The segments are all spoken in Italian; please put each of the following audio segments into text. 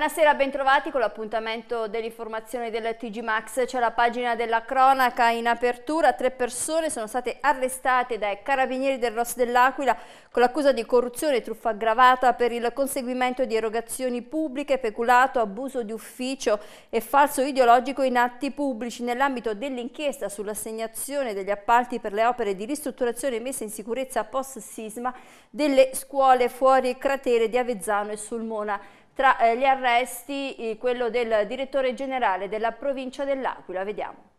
Buonasera, bentrovati con l'appuntamento dell'informazione del TG Max. C'è la pagina della cronaca in apertura. Tre persone sono state arrestate dai carabinieri del Ross dell'Aquila con l'accusa di corruzione e truffa aggravata per il conseguimento di erogazioni pubbliche, peculato, abuso di ufficio e falso ideologico in atti pubblici nell'ambito dell'inchiesta sull'assegnazione degli appalti per le opere di ristrutturazione e messa in sicurezza post-sisma delle scuole fuori cratere di Avezzano e Sulmona. Tra eh, gli arresti eh, quello del direttore generale della provincia dell'Aquila, vediamo.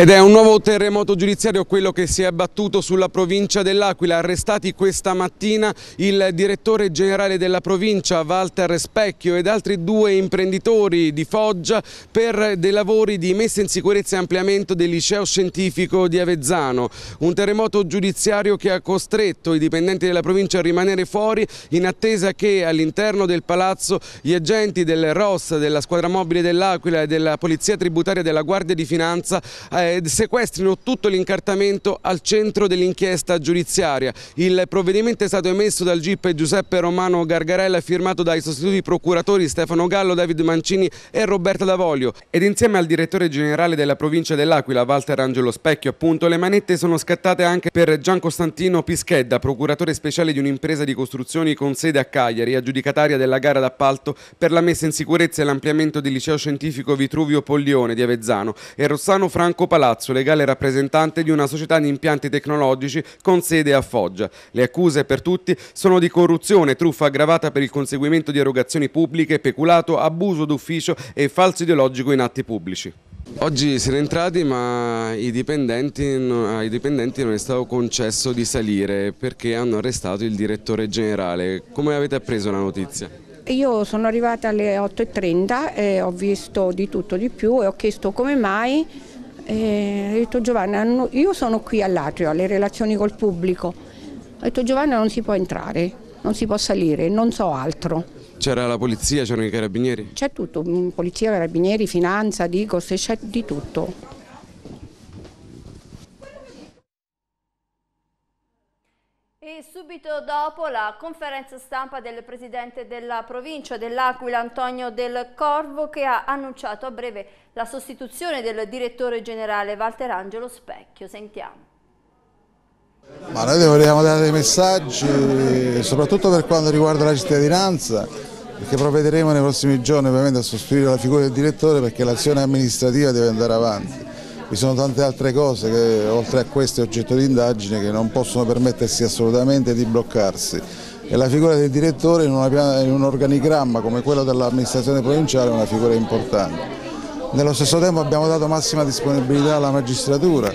Ed è un nuovo terremoto giudiziario quello che si è abbattuto sulla provincia dell'Aquila. Arrestati questa mattina il direttore generale della provincia Walter Specchio ed altri due imprenditori di Foggia per dei lavori di messa in sicurezza e ampliamento del liceo scientifico di Avezzano. Un terremoto giudiziario che ha costretto i dipendenti della provincia a rimanere fuori in attesa che all'interno del palazzo gli agenti del ROS, della squadra mobile dell'Aquila e della polizia tributaria della Guardia di Finanza eh, eh, sequestrino tutto l'incartamento al centro dell'inchiesta giudiziaria. Il provvedimento è stato emesso dal GIP Giuseppe Romano Gargarella e firmato dai sostituti procuratori Stefano Gallo, David Mancini e Roberta D'Avoglio ed insieme al direttore generale della provincia dell'Aquila, Walter Angelo Specchio, appunto, le manette sono scattate anche per Gian Costantino Pischedda, procuratore speciale di un'impresa di costruzioni con sede a Cagliari, aggiudicataria della gara d'appalto per la messa in sicurezza e l'ampliamento del liceo scientifico Vitruvio Pollione di Avezzano e Rossano Franco Palazzo Palazzo, legale rappresentante di una società di impianti tecnologici con sede a Foggia. Le accuse per tutti sono di corruzione, truffa aggravata per il conseguimento di erogazioni pubbliche, peculato, abuso d'ufficio e falso ideologico in atti pubblici. Oggi siete entrati ma ai dipendenti, ai dipendenti non è stato concesso di salire perché hanno arrestato il direttore generale. Come avete appreso la notizia? Io sono arrivata alle 8.30 e ho visto di tutto di più e ho chiesto come mai e ho detto Giovanna, io sono qui all'atrio, alle relazioni col pubblico. Ho detto Giovanna non si può entrare, non si può salire, non so altro. C'era la polizia, c'erano i carabinieri? C'è tutto, mm, polizia, carabinieri, finanza, dico, c'è di tutto. subito dopo la conferenza stampa del Presidente della provincia dell'Aquila Antonio Del Corvo che ha annunciato a breve la sostituzione del direttore generale Walter Angelo Specchio. Sentiamo. Ma noi vogliamo dare dei messaggi, soprattutto per quanto riguarda la cittadinanza, perché provvederemo nei prossimi giorni ovviamente a sostituire la figura del direttore perché l'azione amministrativa deve andare avanti vi sono tante altre cose che oltre a queste è oggetto di indagine che non possono permettersi assolutamente di bloccarsi e la figura del direttore in, una, in un organigramma come quello dell'amministrazione provinciale è una figura importante. Nello stesso tempo abbiamo dato massima disponibilità alla magistratura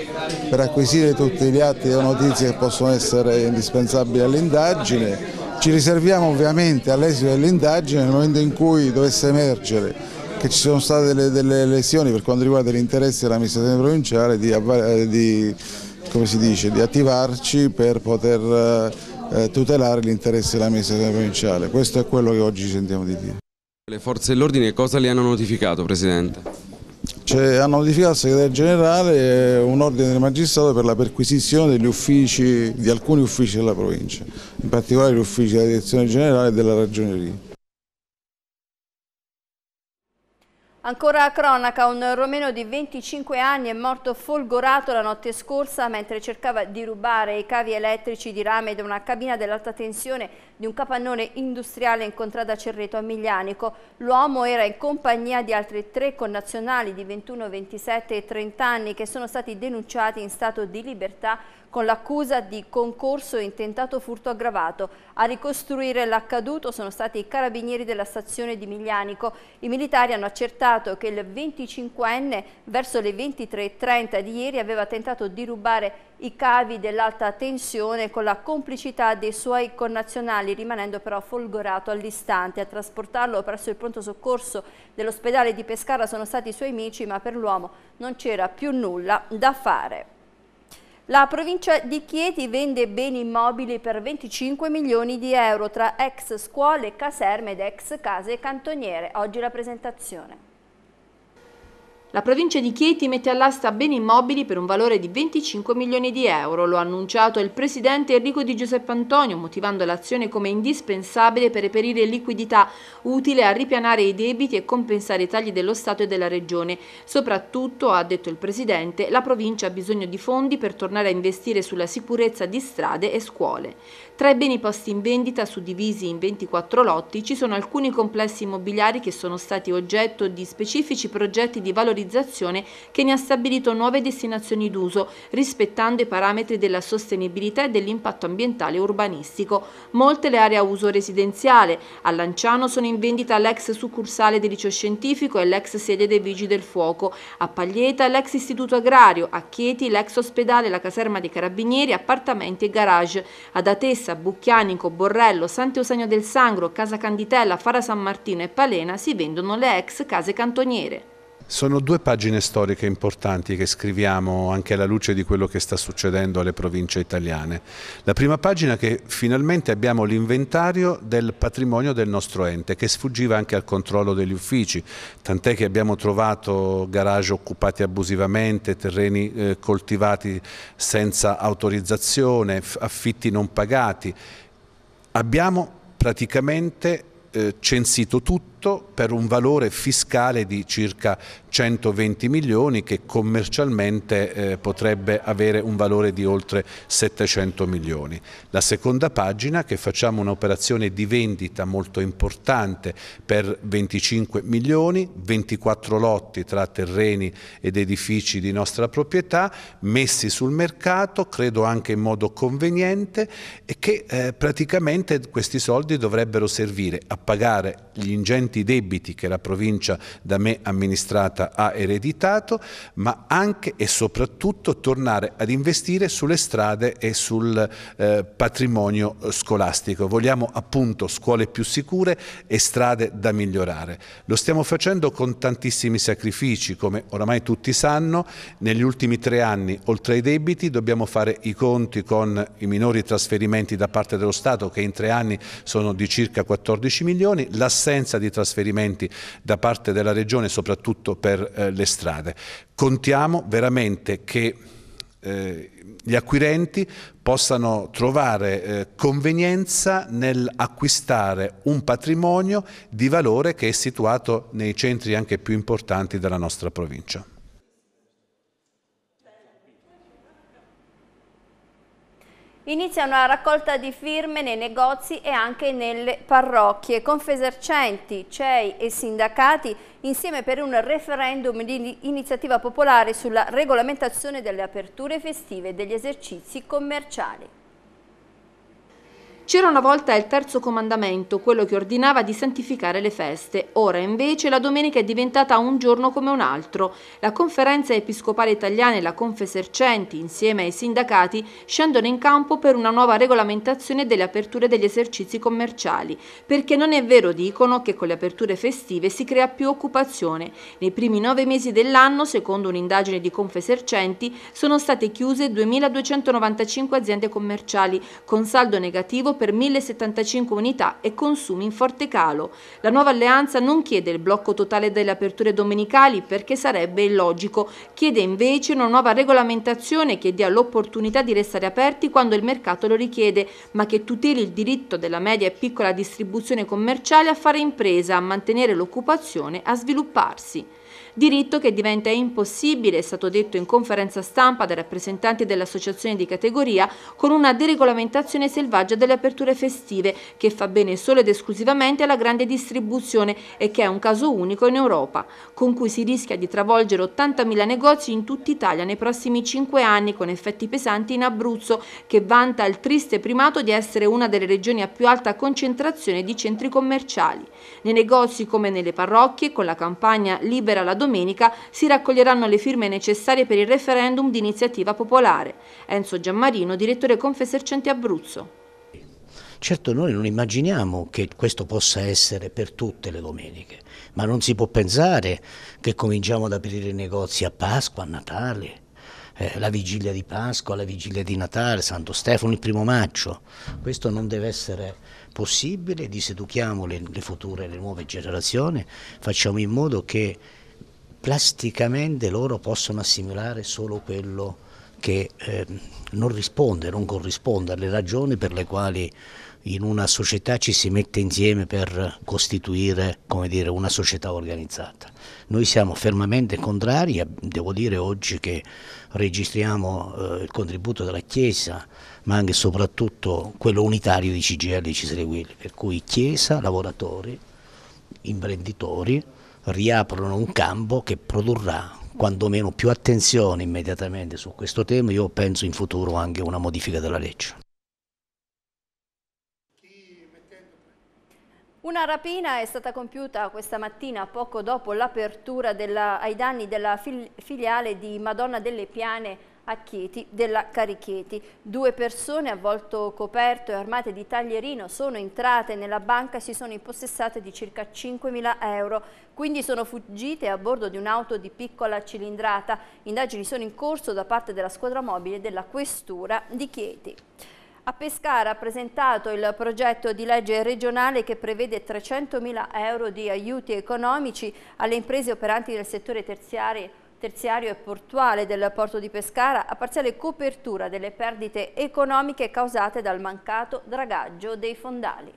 per acquisire tutti gli atti e notizie che possono essere indispensabili all'indagine. Ci riserviamo ovviamente all'esito dell'indagine nel momento in cui dovesse emergere che ci sono state delle, delle lesioni per quanto riguarda l'interesse dell'amministrazione provinciale di, eh, di, dice, di, attivarci per poter eh, eh tutelare l'interesse dell'amministrazione provinciale. Questo è quello che oggi sentiamo di dire. Le forze dell'ordine cosa le hanno notificato Presidente? Cioè, hanno notificato al segretario generale eh, un ordine del magistrato per la perquisizione uffici, di alcuni uffici della provincia, in particolare gli uffici della direzione generale e della ragioneria. Ancora a cronaca, un romeno di 25 anni è morto folgorato la notte scorsa mentre cercava di rubare i cavi elettrici di rame da una cabina dell'alta tensione di un capannone industriale in contrada Cerreto a Miglianico. L'uomo era in compagnia di altri tre connazionali di 21, 27 e 30 anni che sono stati denunciati in stato di libertà con l'accusa di concorso e intentato furto aggravato. A ricostruire l'accaduto sono stati i carabinieri della stazione di Miglianico. I militari hanno accertato che il 25enne verso le 23.30 di ieri aveva tentato di rubare i cavi dell'alta tensione con la complicità dei suoi connazionali, rimanendo però folgorato all'istante. A trasportarlo presso il pronto soccorso dell'ospedale di Pescara sono stati i suoi amici, ma per l'uomo non c'era più nulla da fare. La provincia di Chieti vende beni immobili per 25 milioni di euro tra ex scuole, caserme ed ex case cantoniere. Oggi la presentazione. La provincia di Chieti mette all'asta beni immobili per un valore di 25 milioni di euro, lo ha annunciato il presidente Enrico Di Giuseppe Antonio, motivando l'azione come indispensabile per reperire liquidità utile a ripianare i debiti e compensare i tagli dello Stato e della Regione. Soprattutto, ha detto il presidente, la provincia ha bisogno di fondi per tornare a investire sulla sicurezza di strade e scuole. Tra i beni posti in vendita, suddivisi in 24 lotti, ci sono alcuni complessi immobiliari che sono stati oggetto di specifici progetti di valorizzazione valorizzazione che ne ha stabilito nuove destinazioni d'uso, rispettando i parametri della sostenibilità e dell'impatto ambientale e urbanistico. Molte le aree a uso residenziale. A Lanciano sono in vendita l'ex succursale del liceo scientifico e l'ex sede dei Vigili del Fuoco, a Paglieta l'ex istituto agrario, a Chieti l'ex ospedale, la caserma dei Carabinieri, appartamenti e garage, ad Atessa, Bucchianico, Borrello, Sant'Eusagno del Sangro, Casa Canditella, Fara San Martino e Palena si vendono le ex case cantoniere. Sono due pagine storiche importanti che scriviamo anche alla luce di quello che sta succedendo alle province italiane. La prima pagina è che finalmente abbiamo l'inventario del patrimonio del nostro ente che sfuggiva anche al controllo degli uffici, tant'è che abbiamo trovato garage occupati abusivamente, terreni eh, coltivati senza autorizzazione, affitti non pagati. Abbiamo praticamente eh, censito tutto tutto per un valore fiscale di circa 120 milioni che commercialmente eh, potrebbe avere un valore di oltre 700 milioni. La seconda pagina che facciamo un'operazione di vendita molto importante per 25 milioni, 24 lotti tra terreni ed edifici di nostra proprietà messi sul mercato, credo anche in modo conveniente e che eh, praticamente questi soldi dovrebbero servire a pagare gli ingenti tutti i debiti che la provincia da me amministrata ha ereditato, ma anche e soprattutto tornare ad investire sulle strade e sul eh, patrimonio scolastico. Vogliamo appunto scuole più sicure e strade da migliorare. Lo stiamo facendo con tantissimi sacrifici, come oramai tutti sanno, negli ultimi tre anni, oltre ai debiti, dobbiamo fare i conti con i minori trasferimenti da parte dello Stato, che in tre anni sono di circa 14 milioni, l'assenza di trasferimenti trasferimenti da parte della Regione, soprattutto per eh, le strade. Contiamo veramente che eh, gli acquirenti possano trovare eh, convenienza nell'acquistare un patrimonio di valore che è situato nei centri anche più importanti della nostra provincia. Inizia una raccolta di firme nei negozi e anche nelle parrocchie. Confesercenti, CEI e sindacati insieme per un referendum di iniziativa popolare sulla regolamentazione delle aperture festive e degli esercizi commerciali. C'era una volta il terzo comandamento, quello che ordinava di santificare le feste. Ora invece la domenica è diventata un giorno come un altro. La conferenza episcopale italiana e la Confesercenti, insieme ai sindacati, scendono in campo per una nuova regolamentazione delle aperture degli esercizi commerciali. Perché non è vero, dicono, che con le aperture festive si crea più occupazione. Nei primi nove mesi dell'anno, secondo un'indagine di Confesercenti, sono state chiuse 2.295 aziende commerciali, con saldo negativo per 1075 unità e consumi in forte calo. La nuova alleanza non chiede il blocco totale delle aperture domenicali perché sarebbe illogico, chiede invece una nuova regolamentazione che dia l'opportunità di restare aperti quando il mercato lo richiede, ma che tuteli il diritto della media e piccola distribuzione commerciale a fare impresa, a mantenere l'occupazione, a svilupparsi diritto che diventa impossibile, è stato detto in conferenza stampa dai rappresentanti dell'associazione di categoria, con una deregolamentazione selvaggia delle aperture festive che fa bene solo ed esclusivamente alla grande distribuzione e che è un caso unico in Europa, con cui si rischia di travolgere 80.000 negozi in tutta Italia nei prossimi 5 anni con effetti pesanti in Abruzzo, che vanta il triste primato di essere una delle regioni a più alta concentrazione di centri commerciali. Nei negozi come nelle parrocchie, con la campagna Libera la donazione, domenica si raccoglieranno le firme necessarie per il referendum di iniziativa popolare. Enzo Giammarino, direttore Confesercenti Abruzzo. Certo noi non immaginiamo che questo possa essere per tutte le domeniche, ma non si può pensare che cominciamo ad aprire i negozi a Pasqua, a Natale, eh, la vigilia di Pasqua, la vigilia di Natale, Santo Stefano, il primo maggio. Questo non deve essere possibile, diseduchiamo le, le future, le nuove generazioni, facciamo in modo che plasticamente loro possono assimilare solo quello che eh, non risponde, non corrisponde alle ragioni per le quali in una società ci si mette insieme per costituire dire, una società organizzata. Noi siamo fermamente contrari, devo dire oggi che registriamo eh, il contributo della Chiesa, ma anche e soprattutto quello unitario di CGL e Cisreguil, per cui Chiesa, lavoratori, imprenditori, riaprono un campo che produrrà quantomeno più attenzione immediatamente su questo tema, io penso in futuro anche una modifica della legge. Una rapina è stata compiuta questa mattina poco dopo l'apertura ai danni della filiale di Madonna delle Piane a Chieti della Carichieti. Due persone a volto coperto e armate di taglierino sono entrate nella banca e si sono impossessate di circa 5.000 euro. Quindi sono fuggite a bordo di un'auto di piccola cilindrata. Indagini sono in corso da parte della squadra mobile della Questura di Chieti. A Pescara ha presentato il progetto di legge regionale che prevede 300.000 euro di aiuti economici alle imprese operanti nel settore terziario terziario e portuale del porto di Pescara a parziale copertura delle perdite economiche causate dal mancato dragaggio dei fondali.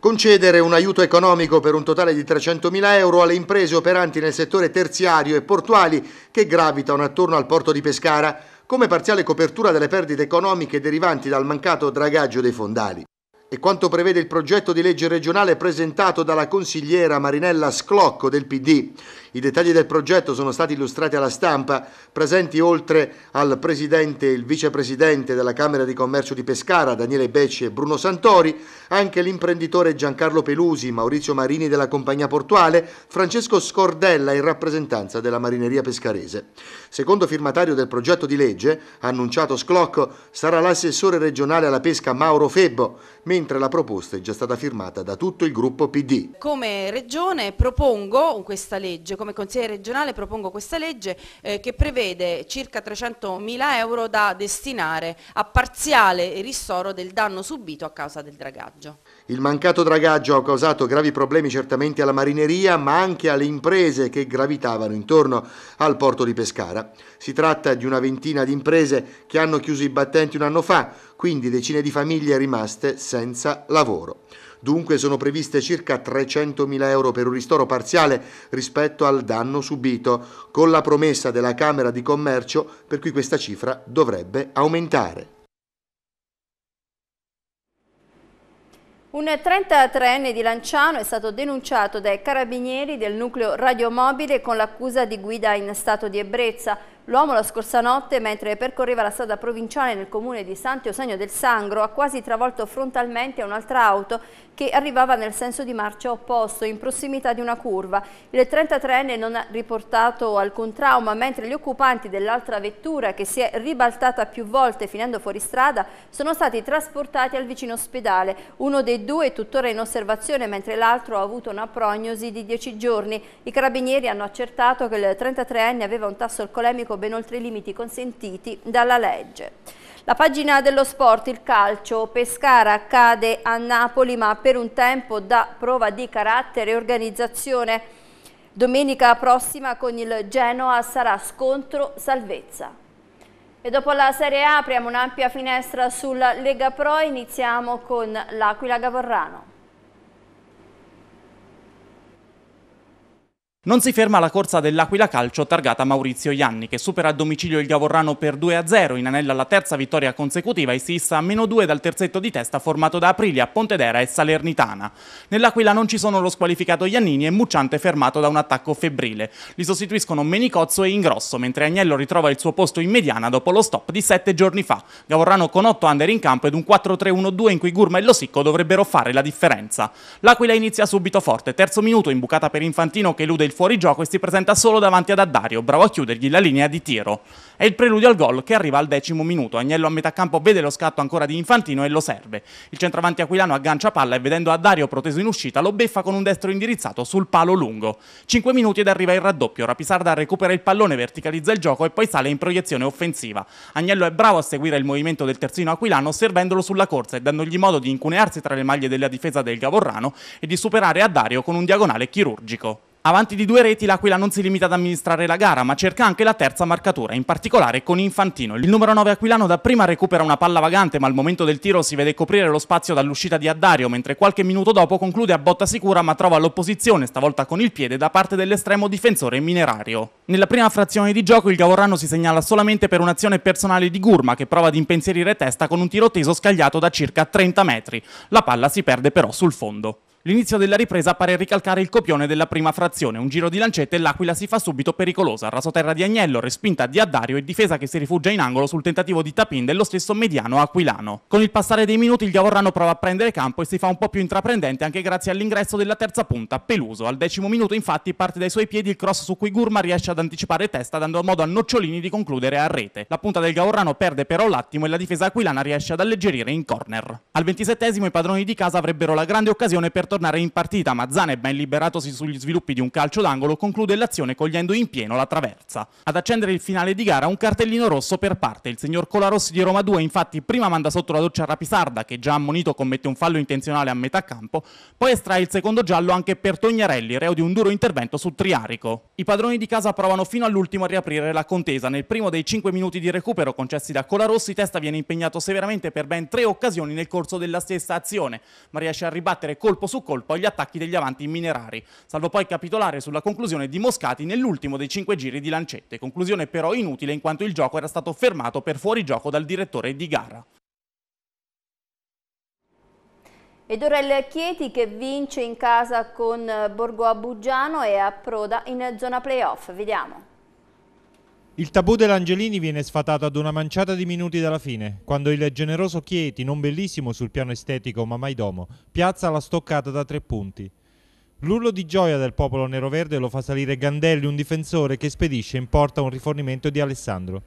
Concedere un aiuto economico per un totale di 300.000 euro alle imprese operanti nel settore terziario e portuali che gravitano attorno al porto di Pescara come parziale copertura delle perdite economiche derivanti dal mancato dragaggio dei fondali e quanto prevede il progetto di legge regionale presentato dalla consigliera Marinella Sclocco del PD. I dettagli del progetto sono stati illustrati alla stampa, presenti oltre al presidente e il vicepresidente della Camera di Commercio di Pescara, Daniele Becci e Bruno Santori, anche l'imprenditore Giancarlo Pelusi, Maurizio Marini della Compagnia Portuale, Francesco Scordella in rappresentanza della Marineria Pescarese. Secondo firmatario del progetto di legge, annunciato sclocco, sarà l'assessore regionale alla pesca Mauro Febbo, mentre la proposta è già stata firmata da tutto il gruppo PD. Come regione propongo questa legge, come consigliere regionale propongo questa legge eh, che prevede circa 300.000 euro da destinare a parziale ristoro del danno subito a causa del dragaggio. Il mancato dragaggio ha causato gravi problemi certamente alla marineria, ma anche alle imprese che gravitavano intorno al porto di Pescara. Si tratta di una ventina di imprese che hanno chiuso i battenti un anno fa, quindi decine di famiglie rimaste senza lavoro. Dunque sono previste circa 300.000 euro per un ristoro parziale rispetto al danno subito, con la promessa della Camera di Commercio per cui questa cifra dovrebbe aumentare. Un 33enne di Lanciano è stato denunciato dai carabinieri del nucleo radiomobile con l'accusa di guida in stato di ebbrezza. L'uomo la scorsa notte, mentre percorreva la strada provinciale nel comune di Sant'Eusegno del Sangro, ha quasi travolto frontalmente un'altra auto che arrivava nel senso di marcia opposto, in prossimità di una curva. Il 33enne non ha riportato alcun trauma, mentre gli occupanti dell'altra vettura, che si è ribaltata più volte finendo fuori strada, sono stati trasportati al vicino ospedale. Uno dei due è tuttora in osservazione, mentre l'altro ha avuto una prognosi di 10 giorni. I carabinieri hanno accertato che il 33enne aveva un tasso alcolemico ben oltre i limiti consentiti dalla legge. La pagina dello sport, il calcio, Pescara cade a Napoli ma per un tempo da prova di carattere e organizzazione. Domenica prossima con il Genoa sarà scontro salvezza. E dopo la Serie A apriamo un'ampia finestra sulla Lega Pro, iniziamo con l'Aquila Gavorrano. Non si ferma la corsa dell'Aquila Calcio targata Maurizio Ianni, che supera a domicilio il Gavorrano per 2-0, in anella alla terza vittoria consecutiva e si issa a meno 2 dal terzetto di testa formato da Aprilia, Pontedera e Salernitana. Nell'Aquila non ci sono lo squalificato Iannini e Mucciante fermato da un attacco febbrile. Li sostituiscono Menicozzo e Ingrosso, mentre Agnello ritrova il suo posto in mediana dopo lo stop di 7 giorni fa. Gavorrano con 8 under in campo ed un 4-3-1-2 in cui Gurma e Lo Sicco dovrebbero fare la differenza. L'Aquila inizia subito forte, terzo minuto imbucata per Infantino che elude il fuori gioco e si presenta solo davanti ad Addario, bravo a chiudergli la linea di tiro. È il preludio al gol che arriva al decimo minuto. Agnello a metà campo vede lo scatto ancora di Infantino e lo serve. Il centravanti aquilano aggancia palla e vedendo Addario proteso in uscita lo beffa con un destro indirizzato sul palo lungo. 5 minuti ed arriva il raddoppio. Rapisarda recupera il pallone, verticalizza il gioco e poi sale in proiezione offensiva. Agnello è bravo a seguire il movimento del terzino aquilano servendolo sulla corsa e dandogli modo di incunearsi tra le maglie della difesa del Gavorrano e di superare Addario con un diagonale chirurgico. Avanti di due reti l'Aquila non si limita ad amministrare la gara, ma cerca anche la terza marcatura, in particolare con Infantino. Il numero 9 aquilano dapprima recupera una palla vagante, ma al momento del tiro si vede coprire lo spazio dall'uscita di Addario, mentre qualche minuto dopo conclude a botta sicura ma trova l'opposizione, stavolta con il piede, da parte dell'estremo difensore minerario. Nella prima frazione di gioco il Gavorrano si segnala solamente per un'azione personale di Gurma, che prova ad impensierire testa con un tiro teso scagliato da circa 30 metri. La palla si perde però sul fondo. L'inizio della ripresa pare ricalcare il copione della prima frazione. Un giro di lancette e l'Aquila si fa subito pericolosa. Rasoterra di Agnello, respinta di Addario e difesa che si rifugia in angolo sul tentativo di Tapin dello stesso mediano aquilano. Con il passare dei minuti il Gavorrano prova a prendere campo e si fa un po' più intraprendente anche grazie all'ingresso della terza punta, Peluso. Al decimo minuto infatti parte dai suoi piedi il cross su cui Gurma riesce ad anticipare testa dando modo a Nocciolini di concludere a rete. La punta del Gavorrano perde però l'attimo e la difesa aquilana riesce ad alleggerire in corner. Al ventisettesimo i padroni di casa avrebbero la grande occasione per tornare tornare in partita, ma Zane, ben liberatosi sugli sviluppi di un calcio d'angolo, conclude l'azione cogliendo in pieno la traversa. Ad accendere il finale di gara un cartellino rosso per parte. Il signor Colarossi di Roma 2 infatti prima manda sotto la doccia a Rapisarda, che già ammonito commette un fallo intenzionale a metà campo, poi estrae il secondo giallo anche per Tognarelli, reo di un duro intervento su Triarico. I padroni di casa provano fino all'ultimo a riaprire la contesa. Nel primo dei 5 minuti di recupero concessi da Colarossi, Testa viene impegnato severamente per ben tre occasioni nel corso della stessa azione, ma riesce a ribattere colpo su colpo agli attacchi degli avanti minerari, salvo poi capitolare sulla conclusione di Moscati nell'ultimo dei cinque giri di lancette, conclusione però inutile in quanto il gioco era stato fermato per fuorigioco dal direttore di gara. Ed ora il Chieti che vince in casa con Borgo Abugiano e approda in zona playoff. Vediamo. Il tabù dell'Angelini viene sfatato ad una manciata di minuti dalla fine, quando il generoso Chieti, non bellissimo sul piano estetico ma mai domo, piazza la stoccata da tre punti. L'urlo di gioia del popolo neroverde lo fa salire Gandelli, un difensore che spedisce in porta un rifornimento di Alessandro.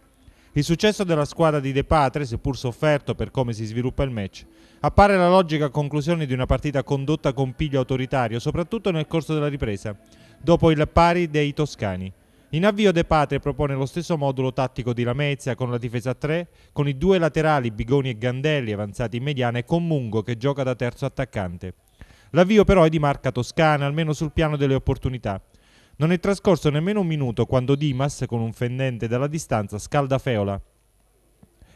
Il successo della squadra di De Patre, seppur sofferto per come si sviluppa il match, appare la logica conclusione di una partita condotta con piglio autoritario, soprattutto nel corso della ripresa, dopo il pari dei toscani. In avvio De Patria propone lo stesso modulo tattico di Lamezia con la difesa 3, con i due laterali Bigoni e Gandelli avanzati in mediana e con Mungo che gioca da terzo attaccante. L'avvio però è di marca toscana, almeno sul piano delle opportunità. Non è trascorso nemmeno un minuto quando Dimas, con un fendente dalla distanza, scalda Feola.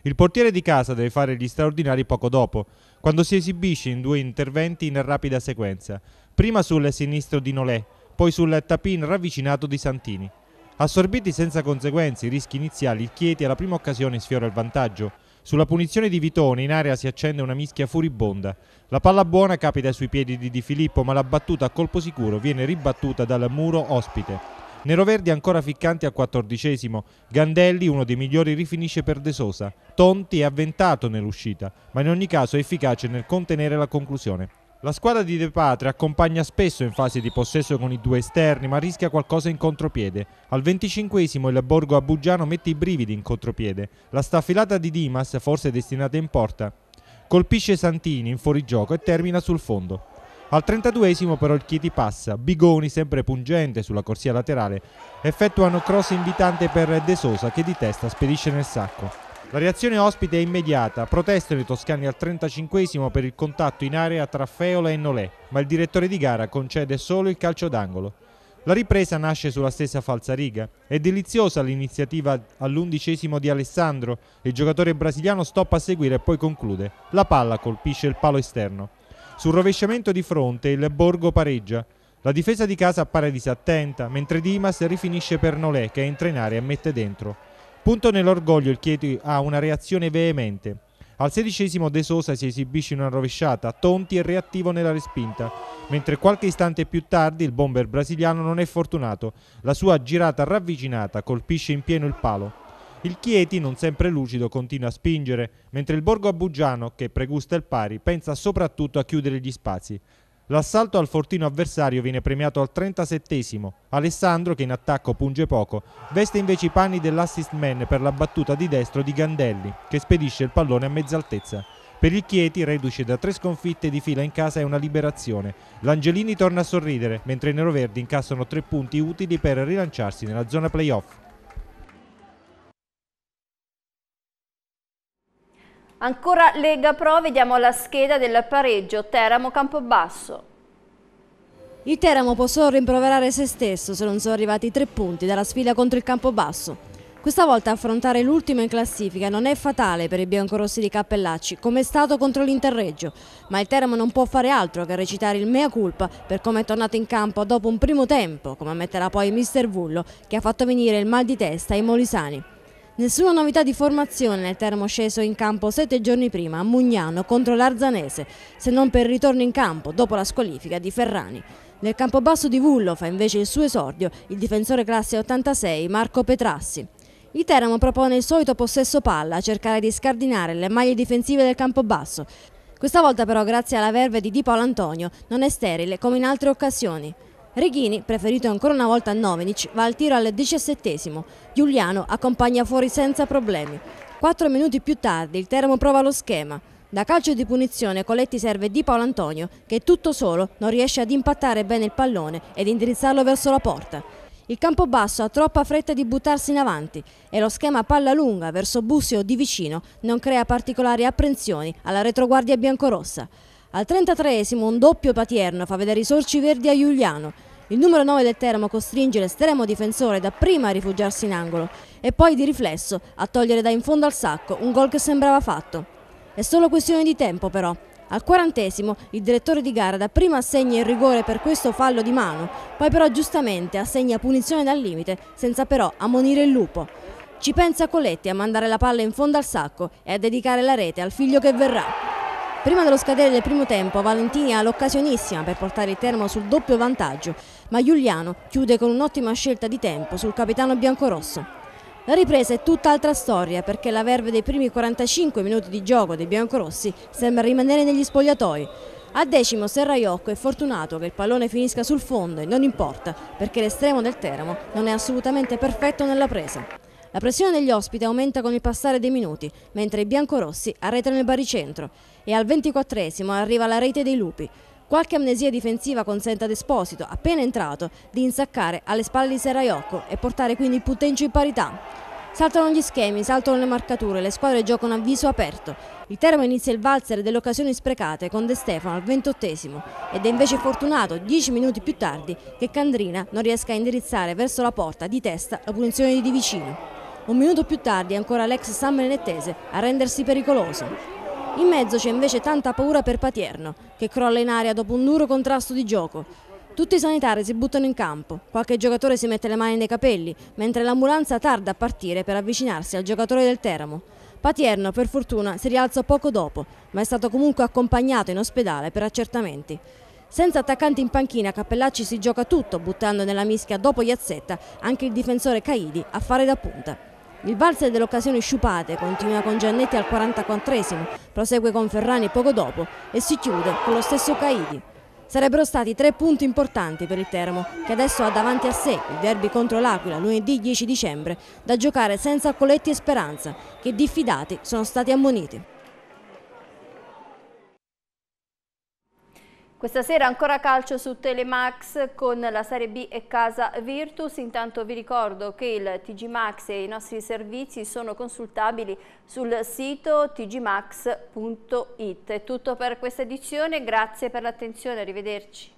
Il portiere di casa deve fare gli straordinari poco dopo, quando si esibisce in due interventi in rapida sequenza, prima sul sinistro di Nolè, poi sul tapin ravvicinato di Santini. Assorbiti senza conseguenze i rischi iniziali, il Chieti alla prima occasione sfiora il vantaggio. Sulla punizione di Vitone in area si accende una mischia furibonda. La palla buona capita sui piedi di Di Filippo, ma la battuta a colpo sicuro viene ribattuta dal muro ospite. Neroverdi ancora ficcanti al quattordicesimo. Gandelli, uno dei migliori, rifinisce per De Sosa. Tonti è avventato nell'uscita, ma in ogni caso è efficace nel contenere la conclusione. La squadra di De Patre accompagna spesso in fase di possesso con i due esterni ma rischia qualcosa in contropiede. Al 25esimo il Borgo Abugiano mette i brividi in contropiede. La staffilata di Dimas, forse destinata in porta, colpisce Santini in fuorigioco e termina sul fondo. Al 32esimo però il Chieti passa, Bigoni sempre pungente sulla corsia laterale, effettuano cross invitante per De Sosa che di testa spedisce nel sacco. La reazione ospite è immediata, protestano i toscani al 35 per il contatto in area tra Feola e Nolè, ma il direttore di gara concede solo il calcio d'angolo. La ripresa nasce sulla stessa falsariga. È deliziosa l'iniziativa all'undicesimo di Alessandro, il giocatore brasiliano stoppa a seguire e poi conclude. La palla colpisce il palo esterno. Sul rovesciamento di fronte il Borgo pareggia. La difesa di casa appare disattenta, mentre Dimas rifinisce per Nolè che entra in area e mette dentro. Punto nell'orgoglio, il Chieti ha una reazione veemente. Al sedicesimo De Sosa si esibisce in una rovesciata, tonti e reattivo nella respinta, mentre qualche istante più tardi il bomber brasiliano non è fortunato, la sua girata ravvicinata colpisce in pieno il palo. Il Chieti, non sempre lucido, continua a spingere, mentre il Borgo Abugiano, che pregusta il pari, pensa soprattutto a chiudere gli spazi. L'assalto al fortino avversario viene premiato al 37esimo. Alessandro, che in attacco punge poco, veste invece i panni dell'assist man per la battuta di destro di Gandelli, che spedisce il pallone a mezz'altezza. Per il Chieti, reduce da tre sconfitte di fila in casa, è una liberazione. L'Angelini torna a sorridere, mentre i neroverdi incassano tre punti utili per rilanciarsi nella zona playoff. Ancora Lega Pro, vediamo la scheda del pareggio Teramo-Campobasso. Il Teramo può solo rimproverare se stesso se non sono arrivati i tre punti dalla sfida contro il Campobasso. Questa volta affrontare l'ultimo in classifica non è fatale per i biancorossi di Cappellacci, come è stato contro l'Interreggio, ma il Teramo non può fare altro che recitare il mea culpa per come è tornato in campo dopo un primo tempo, come ammetterà poi Mister Vullo, che ha fatto venire il mal di testa ai molisani. Nessuna novità di formazione nel termo sceso in campo sette giorni prima a Mugnano contro l'Arzanese, se non per il ritorno in campo dopo la squalifica di Ferrani. Nel campobasso di Vullo fa invece il suo esordio il difensore classe 86 Marco Petrassi. Il Teramo propone il solito possesso palla a cercare di scardinare le maglie difensive del campobasso. Questa volta però grazie alla verve di Di Paolo Antonio non è sterile come in altre occasioni. Reghini, preferito ancora una volta a Novenic, va al tiro al diciassettesimo. Giuliano accompagna fuori senza problemi. Quattro minuti più tardi il Teramo prova lo schema. Da calcio di punizione Coletti serve di Paolo Antonio che tutto solo non riesce ad impattare bene il pallone ed indirizzarlo verso la porta. Il campo basso ha troppa fretta di buttarsi in avanti e lo schema palla lunga verso Bussi o di vicino non crea particolari apprensioni alla retroguardia biancorossa. Al 33esimo un doppio Patierno fa vedere i sorci verdi a Giuliano. Il numero 9 del Teramo costringe l'estremo difensore dapprima a rifugiarsi in angolo e poi di riflesso a togliere da in fondo al sacco un gol che sembrava fatto. È solo questione di tempo però. Al quarantesimo il direttore di gara dapprima assegna il rigore per questo fallo di mano, poi però giustamente assegna punizione dal limite senza però ammonire il lupo. Ci pensa Coletti a mandare la palla in fondo al sacco e a dedicare la rete al figlio che verrà. Prima dello scadere del primo tempo Valentini ha l'occasionissima per portare il Teramo sul doppio vantaggio, ma Giuliano chiude con un'ottima scelta di tempo sul capitano biancorosso. La ripresa è tutt'altra storia perché la verve dei primi 45 minuti di gioco dei biancorossi sembra rimanere negli spogliatoi. A decimo Serraiocco è fortunato che il pallone finisca sul fondo e non importa perché l'estremo del Teramo non è assolutamente perfetto nella presa. La pressione degli ospiti aumenta con il passare dei minuti, mentre i biancorossi arretrano il baricentro e al 24esimo arriva la rete dei lupi. Qualche amnesia difensiva consente ad Esposito, appena entrato, di insaccare alle spalle di Seraiocco e portare quindi il punteggio in parità. Saltano gli schemi, saltano le marcature, le squadre giocano a viso aperto. Il termo inizia il valzer delle occasioni sprecate con De Stefano al 28 ed è invece fortunato 10 minuti più tardi che Candrina non riesca a indirizzare verso la porta di testa la punizione di Vicino. Un minuto più tardi è ancora l'ex San Benedettese a rendersi pericoloso. In mezzo c'è invece tanta paura per Patierno, che crolla in aria dopo un duro contrasto di gioco. Tutti i sanitari si buttano in campo, qualche giocatore si mette le mani nei capelli, mentre l'ambulanza tarda a partire per avvicinarsi al giocatore del Teramo. Patierno, per fortuna, si rialza poco dopo, ma è stato comunque accompagnato in ospedale per accertamenti. Senza attaccanti in panchina, Cappellacci si gioca tutto, buttando nella mischia dopo Iazzetta anche il difensore Caidi a fare da punta. Il valzer delle occasioni sciupate continua con Giannetti al 44esimo, prosegue con Ferrani poco dopo e si chiude con lo stesso Caidi. Sarebbero stati tre punti importanti per il Teramo, che adesso ha davanti a sé il derby contro l'Aquila lunedì 10 dicembre, da giocare senza Coletti e Speranza, che diffidati sono stati ammoniti. Questa sera ancora calcio su Telemax con la Serie B e Casa Virtus. Intanto vi ricordo che il TG Max e i nostri servizi sono consultabili sul sito tgmax.it. È tutto per questa edizione, grazie per l'attenzione, arrivederci.